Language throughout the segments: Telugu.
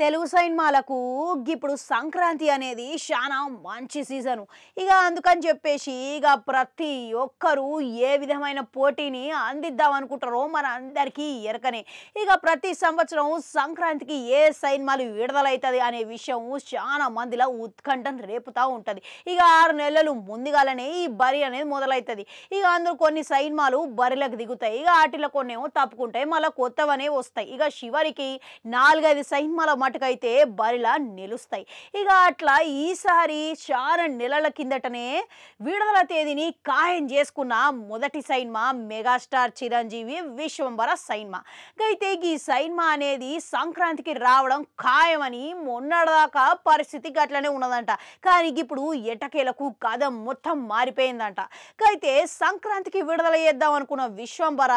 తెలుగు సినిమాలకు ఇప్పుడు సంక్రాంతి అనేది చాలా మంచి సీజను ఇక అందుకని చెప్పేసి ఇక ప్రతి ఒక్కరూ ఏ విధమైన పోటీని అందిద్దాం అనుకుంటారో మన అందరికీ ఎరకనే ఇక ప్రతి సంవత్సరం సంక్రాంతికి ఏ సినిమాలు విడుదలవుతుంది అనే విషయం చాలా మందిలో ఉత్కంఠను రేపుతూ ఉంటుంది ఇక ఆరు నెలలు ముందుగాలనే ఈ బరి అనేది మొదలవుతుంది ఇక అందులో కొన్ని సినిమాలు బరిలకు దిగుతాయి ఇక వాటిలో ఏమో తప్పుకుంటాయి మళ్ళీ కొత్తవనే వస్తాయి ఇక చివరికి నాలుగైదు సినిమాల మటుకైతే బరిలా నిలుస్తాయి ఇక అట్లా ఈసారి చాలా నెలల కిందటనే విడుదల తేదీని ఖాయం చేసుకున్న మొదటి cinema megastar Chiranjeevi Vishwambhara cinema అయితే ఈ సైన్మా అనేది సంక్రాంతికి రావడం ఖాయమని మొన్నటిదాకా పరిస్థితి అట్లనే ఉన్నదంట కానీ ఇప్పుడు ఎటకేలకు కథ మొత్తం మారిపోయిందంట అయితే సంక్రాంతికి విడుదల చేద్దాం అనుకున్న విశ్వంబర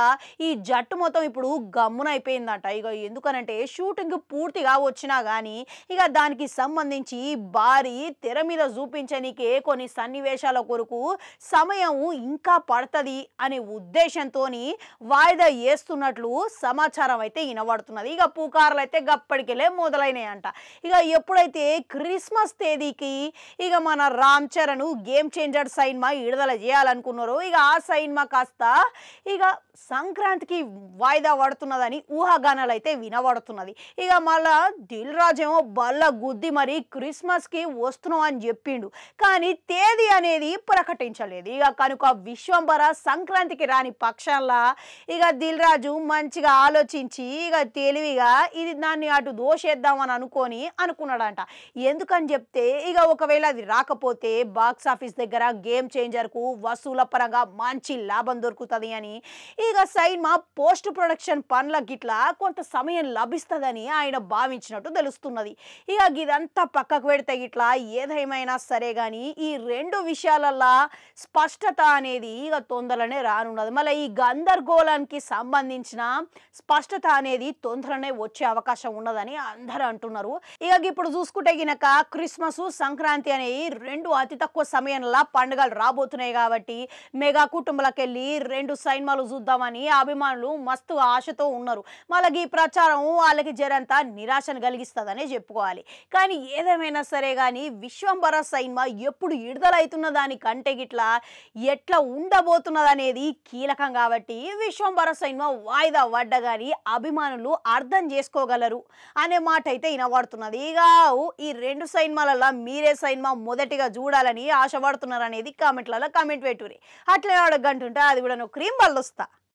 ఈ జట్టు మొత్తం ఇప్పుడు గమ్మునైపోయిందంట ఇక ఎందుకనంటే షూటింగ్ పూర్తిగా వచ్చి వచ్చినా కానీ ఇక దానికి సంబంధించి భారీ తెర మీద చూపించనికే కొన్ని సన్నివేశాల కొరకు సమయం ఇంకా పడుతుంది అనే ఉద్దేశంతో వాయిదా వేస్తున్నట్లు సమాచారం అయితే వినబడుతున్నది ఇక పూకారులు అయితే గప్పటికెళ్ళే మొదలైనాయి అంట ఇక ఎప్పుడైతే క్రిస్మస్ తేదీకి ఇక మన రామ్ చరణ్ గేమ్ చేంజర్ సైన్మా విడుదల చేయాలనుకున్నారు ఇక ఆ సైన్మా కాస్త ఇక సంక్రాంతికి వాయిదా పడుతున్నదని ఊహాగానాలు అయితే వినబడుతున్నది ఇక మళ్ళా దిల్ రాజేమో బల్ల గుద్ది మరి క్రిస్మస్కి వస్తున్నాం అని చెప్పిండు కానీ తేదీ అనేది ప్రకటించలేదు ఇక కనుక విశ్వంబర సంక్రాంతికి రాని పక్షాల్లో ఇక దిల్ రాజు మంచిగా ఆలోచించి ఇక తెలివిగా ఇది దాన్ని అటు దోషేద్దామని అనుకొని అనుకున్నాడంట ఎందుకని చెప్తే ఇక ఒకవేళ అది రాకపోతే బాక్స్ ఆఫీస్ దగ్గర గేమ్ చేంజర్కు వసూల పరంగా మంచి లాభం దొరుకుతుంది అని ఇక సైన్మా పోస్ట్ ప్రొడక్షన్ పనుల గిట్లా కొంత సమయం లభిస్తుందని ఆయన భావించినాడు చేసినట్టు తెలుస్తున్నది ఇక ఇదంతా పక్కకు పెడితే ఇట్లా ఏదేమైనా సరే కానీ ఈ రెండు విషయాలల్లా స్పష్టత అనేది ఇక తొందరనే రానున్నది మళ్ళీ ఈ గందరగోళానికి సంబంధించిన స్పష్టత అనేది తొందరనే వచ్చే అవకాశం ఉన్నదని అందరూ అంటున్నారు ఇక ఇప్పుడు చూసుకుంటే గినక క్రిస్మస్ సంక్రాంతి అనేవి రెండు అతి తక్కువ సమయంలో పండుగలు రాబోతున్నాయి కాబట్టి మెగా కుటుంబాలకెళ్ళి రెండు సైన్మాలు చూద్దామని అభిమానులు మస్తు ఆశతో ఉన్నారు మళ్ళీ ఈ ప్రచారం వాళ్ళకి జరంతా నిరాశను కలిగిస్తుందనే చెప్పుకోవాలి కానీ ఏదేమైనా సరే కానీ విశ్వంబర సైన్మా ఎప్పుడు విడుదలవుతున్న దానికంటే గిట్లా ఎట్లా ఉండబోతున్నది అనేది కీలకం కాబట్టి విశ్వంబర సైన్మా వాయిదా పడ్డగాని అభిమానులు అర్థం చేసుకోగలరు అనే మాట అయితే వినబడుతున్నది ఇక ఈ రెండు సైన్మాలలో మీరే సైన్మా మొదటిగా చూడాలని ఆశపడుతున్నారు అనేది కామెంట్లలో కామెంట్ పెట్టుకుని అట్లే అడగంటుంటే అది కూడా నువ్వు క్రీమ్ వస్తా